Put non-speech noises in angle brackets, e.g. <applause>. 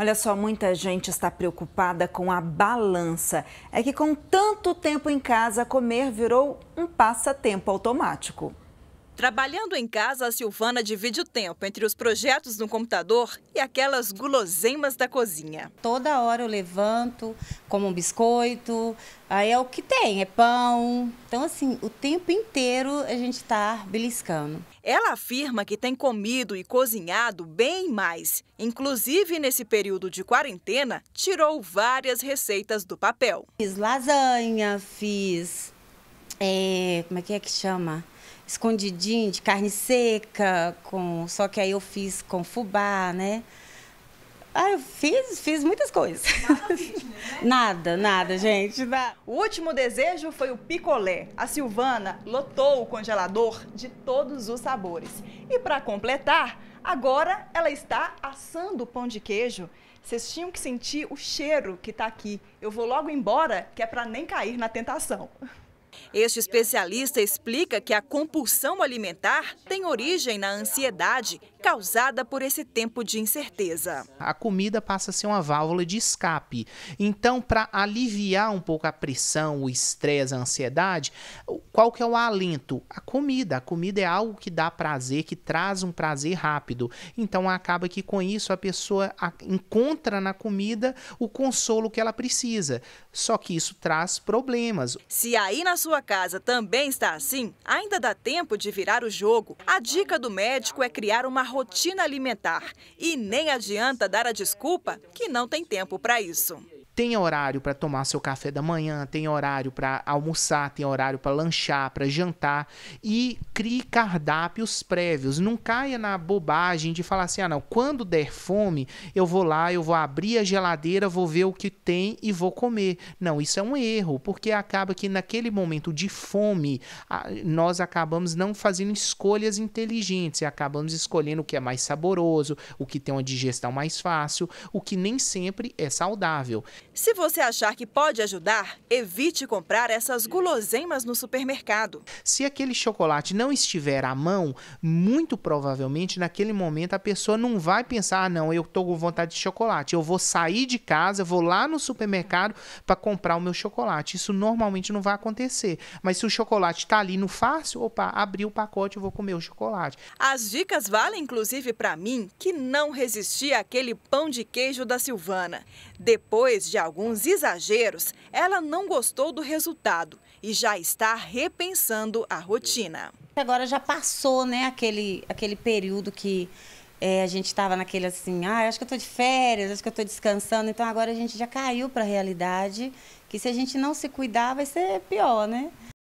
Olha só, muita gente está preocupada com a balança. É que com tanto tempo em casa, comer virou um passatempo automático. Trabalhando em casa, a Silvana divide o tempo entre os projetos no computador e aquelas guloseimas da cozinha. Toda hora eu levanto, como um biscoito, aí é o que tem, é pão. Então, assim, o tempo inteiro a gente está beliscando. Ela afirma que tem comido e cozinhado bem mais. Inclusive, nesse período de quarentena, tirou várias receitas do papel. Fiz lasanha, fiz. É, como é que é que chama? escondidinho de carne seca, com só que aí eu fiz com fubá, né? Ah, eu fiz, fiz muitas coisas. Nada, né? <laughs> nada, nada, gente. Nada. O último desejo foi o picolé. A Silvana lotou o congelador de todos os sabores. E para completar, agora ela está assando o pão de queijo. Vocês tinham que sentir o cheiro que está aqui. Eu vou logo embora, que é para nem cair na tentação. <laughs> Este especialista explica que a compulsão alimentar tem origem na ansiedade causada por esse tempo de incerteza. A comida passa a ser uma válvula de escape. Então, para aliviar um pouco a pressão, o estresse, a ansiedade, qual que é o alento? A comida. A comida é algo que dá prazer, que traz um prazer rápido. Então, acaba que com isso a pessoa encontra na comida o consolo que ela precisa. Só que isso traz problemas. Se aí na sua casa também está assim, ainda dá tempo de virar o jogo. A dica do médico é criar uma rotina alimentar e nem adianta dar a desculpa que não tem tempo para isso tem horário para tomar seu café da manhã, tem horário para almoçar, tem horário para lanchar, para jantar e crie cardápios prévios. Não caia na bobagem de falar assim: "Ah, não, quando der fome, eu vou lá, eu vou abrir a geladeira, vou ver o que tem e vou comer". Não, isso é um erro, porque acaba que naquele momento de fome, nós acabamos não fazendo escolhas inteligentes e acabamos escolhendo o que é mais saboroso, o que tem uma digestão mais fácil, o que nem sempre é saudável. Se você achar que pode ajudar, evite comprar essas guloseimas no supermercado. Se aquele chocolate não estiver à mão, muito provavelmente naquele momento a pessoa não vai pensar: ah, não, eu estou com vontade de chocolate, eu vou sair de casa, vou lá no supermercado para comprar o meu chocolate. Isso normalmente não vai acontecer. Mas se o chocolate está ali no fácil, opa, abri o pacote, e vou comer o chocolate. As dicas valem inclusive para mim, que não resisti àquele pão de queijo da Silvana. Depois de alguns exageros, ela não gostou do resultado e já está repensando a rotina. Agora já passou, né, aquele, aquele período que é, a gente estava naquele assim, ah, acho que eu estou de férias, acho que eu estou descansando. Então agora a gente já caiu para a realidade que se a gente não se cuidar vai ser pior, né?